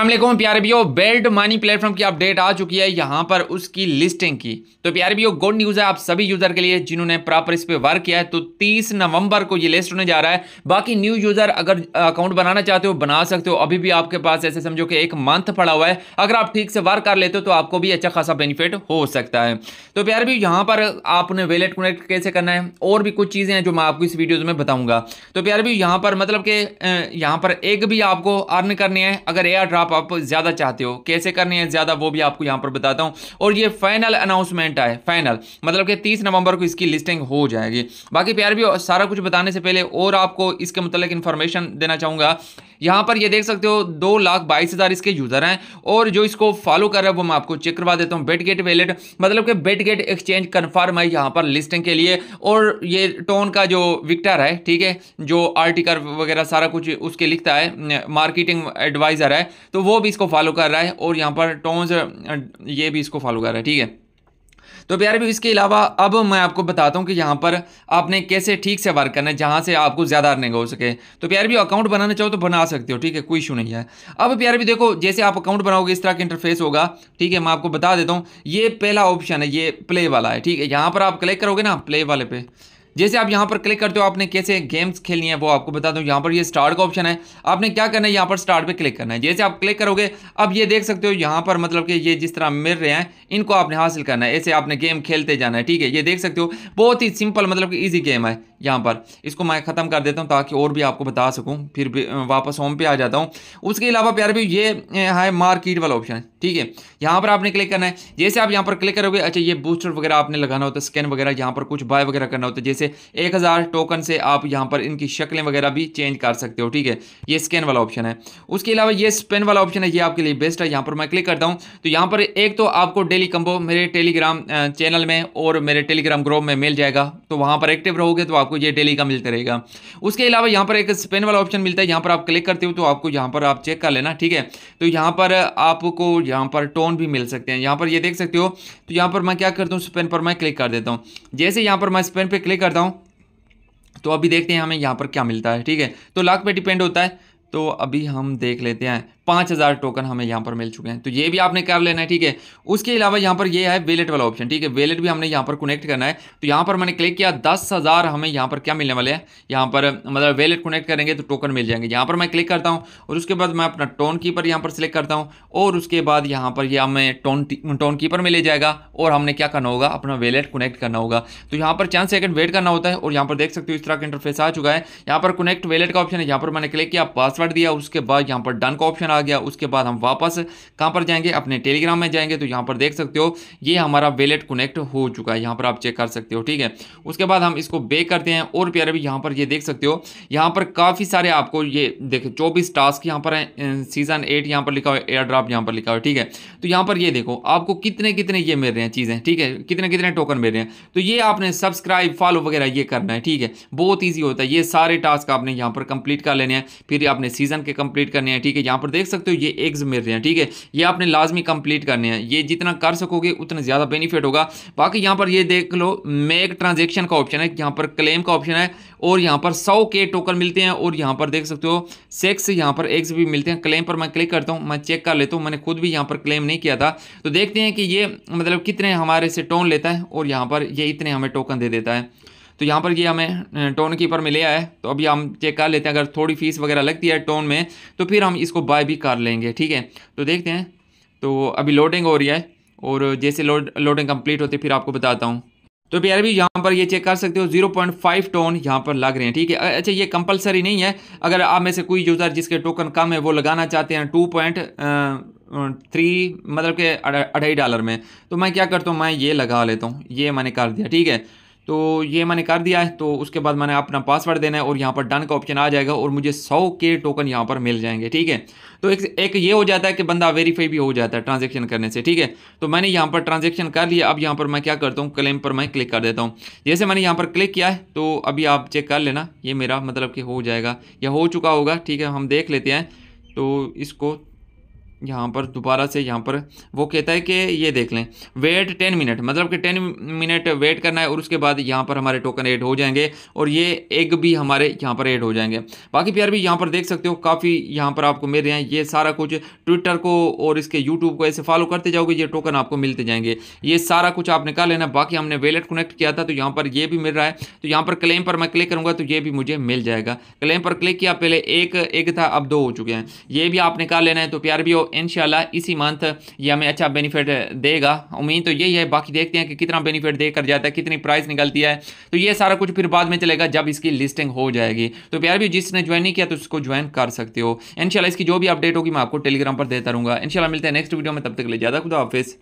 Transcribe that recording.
अल्लाम प्यारे भीओ बेल्ट मनी प्लेटफॉर्म की अपडेट आ चुकी है यहाँ पर उसकी लिस्टिंग की तो प्यारे भीओ गुड न्यूज़ है आप सभी यूज़र के लिए जिन्होंने प्रॉपर इस पर वर्क किया है तो 30 नवंबर को ये लिस्ट होने जा रहा है बाकी न्यू यूज़र अगर अकाउंट बनाना चाहते हो बना सकते हो अभी भी आपके पास ऐसे समझो कि एक मंथ पड़ा हुआ है अगर आप ठीक से वर्क कर लेते हो तो आपको भी अच्छा खासा बेनिफिट हो सकता है तो प्यारे भीओ यहाँ पर आपने वेलेट कनेक्ट कैसे करना है और भी कुछ चीज़ें हैं जो मैं आपको इस वीडियो में बताऊँगा तो प्यारे भीओ यहाँ पर मतलब कि यहाँ पर एक भी आपको अर्न करनी है अगर एयर ड्रॉप आप, आप ज़्यादा चाहते हो कैसे करनी है ज़्यादा वो भी आपको यहाँ पर बताता हूँ और ये फाइनल अनाउंसमेंट आए फाइनल मतलब कि तीस नवंबर को इसकी लिस्टिंग हो जाएगी बाकी प्यार भी सारा कुछ बताने से पहले और आपको इसके मतलब इन्फॉर्मेशन देना चाहूँगा यहाँ पर ये देख सकते हो दो लाख बाईस हज़ार इसके यूज़र हैं और जो इसको फॉलो कर रहा है वो मैं आपको चेक करवा देता हूँ बेट गेट वेलेट मतलब कि बेट गेट एक्सचेंज कन्फर्म है यहाँ पर लिस्टिंग के लिए और ये टोन का जो विक्टर है ठीक है जो आर्टिकल वगैरह सारा कुछ उसके लिखता है मार्केटिंग एडवाइज़र है तो वो भी इसको फॉलो कर रहा है और यहाँ पर टोन्स ये भी इसको फॉलो कर रहा है ठीक है तो प्यारे भी इसके अलावा अब मैं आपको बताता हूँ कि यहाँ पर आपने कैसे ठीक से वर्क करना है जहाँ से आपको ज़्यादा अर्निंग हो सके तो प्यारे भी अकाउंट बनाना चाहो तो बना सकते हो ठीक है कोई इशू नहीं है अब प्यारे भी देखो जैसे आप अकाउंट बनाओगे इस तरह का इंटरफेस होगा ठीक है मैं आपको बता देता हूँ ये पहला ऑप्शन है ये प्ले वाला है ठीक है यहाँ पर आप क्लिक करोगे ना प्ले वाले पे जैसे आप यहाँ पर क्लिक करते हो आपने कैसे गेम्स खेलनी है वो आपको बता दूँ यहाँ पर ये स्टार्ट का ऑप्शन है आपने क्या करना है यहाँ पर स्टार्ट पे क्लिक करना है जैसे आप क्लिक करोगे अब ये देख सकते हो यहाँ पर मतलब कि ये जिस तरह मिल रहे हैं इनको आपने हासिल करना है ऐसे आपने गेम खेलते जाना है ठीक है ये देख सकते हो बहुत ही सिंपल मतलब कि ईजी गेम है यहाँ पर इसको मैं ख़त्म कर देता हूँ ताकि और भी आपको बता सकूँ फिर वापस होम पे आ जाता हूँ उसके अलावा प्यार भी ये है मार्किट वाला ऑप्शन ठीक है यहाँ पर आपने क्लिक करना है जैसे आप यहाँ पर क्लिक करोगे अच्छा ये बूस्टर वगैरह आपने लगाना होता है स्कैन वगैरह यहाँ पर कुछ बाय वगैरह करना होता है जैसे से एक हज़ार टोकन से आप यहाँ पर इनकी शक्लें वगैरह भी चेंज कर सकते हो ठीक है ये स्कैन वाला ऑप्शन है उसके अलावा ये स्पेन वाला ऑप्शन है ये आपके लिए बेस्ट है यहाँ पर मैं क्लिक करता हूँ तो यहाँ पर एक तो आपको डेली कम्बो मेरे टेलीग्राम चैनल में और मेरे टेलीग्राम ग्रुप में मिल जाएगा तो वहाँ पर एक्टिव रहोगे तो आपको ये डेली का मिलता रहेगा उसके अलावा यहाँ पर एक स्पेन वाला ऑप्शन मिलता है यहाँ पर आप क्लिक करते हो तो आपको यहाँ पर आप चेक कर लेना ठीक है तो यहाँ पर आपको यहाँ पर टोन भी मिल सकते हैं यहाँ पर ये देख सकते हो तो यहाँ पर मैं क्या करता हूँ स्पेन पर मैं क्लिक कर देता हूँ जैसे यहाँ पर मैं स्पेन पर क्लिक करता हूँ तो अभी देखते हैं हमें यहाँ पर क्या मिलता है ठीक है तो लाख पे डिपेंड होता है तो अभी हम देख लेते हैं पाँच हज़ार टोकन हमें यहाँ पर मिल चुके हैं तो ये भी आपने कर लेना है ठीक है उसके अलावा यहाँ पर ये है वेलेट वाला ऑप्शन ठीक है वेलेट भी हमने यहाँ पर कनेक्ट करना है तो यहाँ पर मैंने क्लिक किया दस हज़ार हमें यहाँ पर क्या मिलने वाले हैं यहाँ पर मतलब वेलेट कनेक्ट करेंगे तो टोकन मिल जाएंगे यहाँ पर मैं क्लिक करता हूँ और उसके बाद मैं अपना टोन कीपर यहाँ पर सिलेक्ट करता हूँ और उसके बाद यहाँ पर यह हमें टोन टोन कीपर में ले जाएगा और हमने क्या करना होगा अपना वेलेट कनेक्ट करना होगा तो यहाँ पर चंद सेकंड वेट करना होता है और यहाँ पर देख सकते हो इस तरह का इंटरफेस आ चुका है यहाँ पर कनेक्ट वेलेट का ऑप्शन है यहाँ पर मैंने क्लिक किया पासवर्ड दिया उसके बाद यहाँ पर डन का ऑप्शन आ आ गया उसके बाद हम वापस कहाँ पर जाएंगे अपने टेलीग्राम में जाएंगे तो यहाँ पर देख सकते हो ये हमारा वेलेट कनेक्ट हो चुका है यहाँ पर आप चेक कर सकते हो ठीक है उसके बाद हम इसको बे करते हैं और प्यारे भी यहाँ पर ये देख सकते हो यहाँ पर काफ़ी सारे आपको ये देखो चौबीस टास्क यहाँ पर हैं सीज़न एट यहाँ पर लिखा हुआ है एयर ड्राफ्ट यहाँ पर लिखा हुआ है ठीक है तो यहाँ पर ये देखो आपको कितने कितने ये मिल रहे हैं चीज़ें ठीक है कितने कितने टोकन मिल रहे हैं तो ये आपने सब्सक्राइब फॉलो वगैरह ये करना है ठीक है बहुत ईजी होता है ये सारे टास्क आपने यहाँ पर कंप्लीट कर लेने हैं फिर आपने सीज़न के कंप्लीट करने हैं ठीक है यहाँ पर देख सकते हो ये एग्ज मिल रहे हैं ठीक है ये आपने लाजमी कंप्लीट करने हैं ये जितना कर सकोगे उतना ज़्यादा बेनिफिट होगा बाकी यहाँ पर ये देख लो मेक ट्रांजेक्शन का ऑप्शन है यहाँ पर क्लेम का ऑप्शन है और यहाँ पर सौ के टोकन मिलते हैं और यहाँ पर देख सकते हो सेक्स यहाँ पर एग्ज भी मिलते हैं क्लेम पर मैं क्लिक करता हूँ मैं चेक कर लेता हूँ मैंने खुद भी यहाँ पर क्लेम नहीं किया था तो देखते हैं कि ये मतलब कितने हमारे से टोन लेता है और यहाँ पर ये इतने हमें टोकन दे देता है तो यहाँ पर ये हमें टोन कीपर में आया है तो अभी हम चेक कर लेते हैं अगर थोड़ी फीस वगैरह लगती है टोन में तो फिर हम इसको बाय भी कर लेंगे ठीक है तो देखते हैं तो अभी लोडिंग हो रही है और जैसे लोड लोडिंग कम्प्लीट होती है फिर आपको बताता हूँ तो प्यारे भी यहाँ पर ये चेक कर सकते हो 0.5 टोन यहाँ पर लग रहे हैं ठीक है अच्छा ये कंपलसरी नहीं है अगर आप में से कोई यूज़र जिसके टोकन कम है वो लगाना चाहते हैं टू पॉइंट थ्री मतलब के अढ़ाई डॉलर में तो मैं क्या करता हूँ मैं ये लगा लेता हूँ ये मैंने कर दिया ठीक है तो ये मैंने कर दिया है तो उसके बाद मैंने अपना पासवर्ड देना है और यहाँ पर डन का ऑप्शन आ जाएगा और मुझे सौ के टोकन यहाँ पर मिल जाएंगे ठीक है तो एक एक ये हो जाता है कि बंदा वेरीफाई भी हो जाता है ट्रांजेक्शन करने से ठीक है तो मैंने यहाँ पर ट्रांजेक्शन कर लिया अब यहाँ पर मैं क्या करता हूँ क्लेम पर मैं क्लिक कर देता हूँ जैसे मैंने यहाँ पर क्लिक किया है तो अभी आप चेक कर लेना ये मेरा मतलब कि हो जाएगा या हो चुका होगा ठीक है हम देख लेते हैं तो इसको यहाँ पर दोबारा से यहाँ पर वो कहता है कि ये देख लें वेट टेन मिनट मतलब कि टेन मिनट वेट करना है और उसके बाद यहाँ पर हमारे टोकन ऐड हो जाएंगे और ये एग भी हमारे यहाँ पर ऐड हो जाएंगे बाकी प्यार भी यहाँ पर देख सकते हो काफ़ी यहाँ पर आपको मिल रहे हैं ये सारा कुछ ट्विटर को और इसके यूट्यूब को ऐसे फॉलो करते जाओगे ये टोकन आपको मिलते जाएंगे ये सारा कुछ आप निकाल लेना बाकी हमने वेलेट कनेक्ट किया था तो यहाँ पर ये भी मिल रहा है तो यहाँ पर क्लेम पर मैं क्लिक करूँगा तो ये भी मुझे मिल जाएगा क्लेम पर क्लिक किया पहले एक एक था अब दो हो चुके हैं ये भी आप निकाल लेना है तो प्यार भी इन इसी मंथ ये हमें अच्छा बेनिफिट देगा उम्मीद तो यही है बाकी देखते हैं कि कितना बेनिफिट देकर जाता है कितनी प्राइस निकलती है तो ये सारा कुछ फिर बाद में चलेगा जब इसकी लिस्टिंग हो जाएगी तो प्यार भी जिसने ज्वाइन नहीं किया तो उसको ज्वाइन कर सकते हो इनशाला इसकी जो भी अपडेट होगी मैं आपको टेलीग्राम पर देता रहूँगा इनशाला मिलते हैं नेक्स्ट वीडियो में तब तक ले ज़्यादा खुदा हाफिज़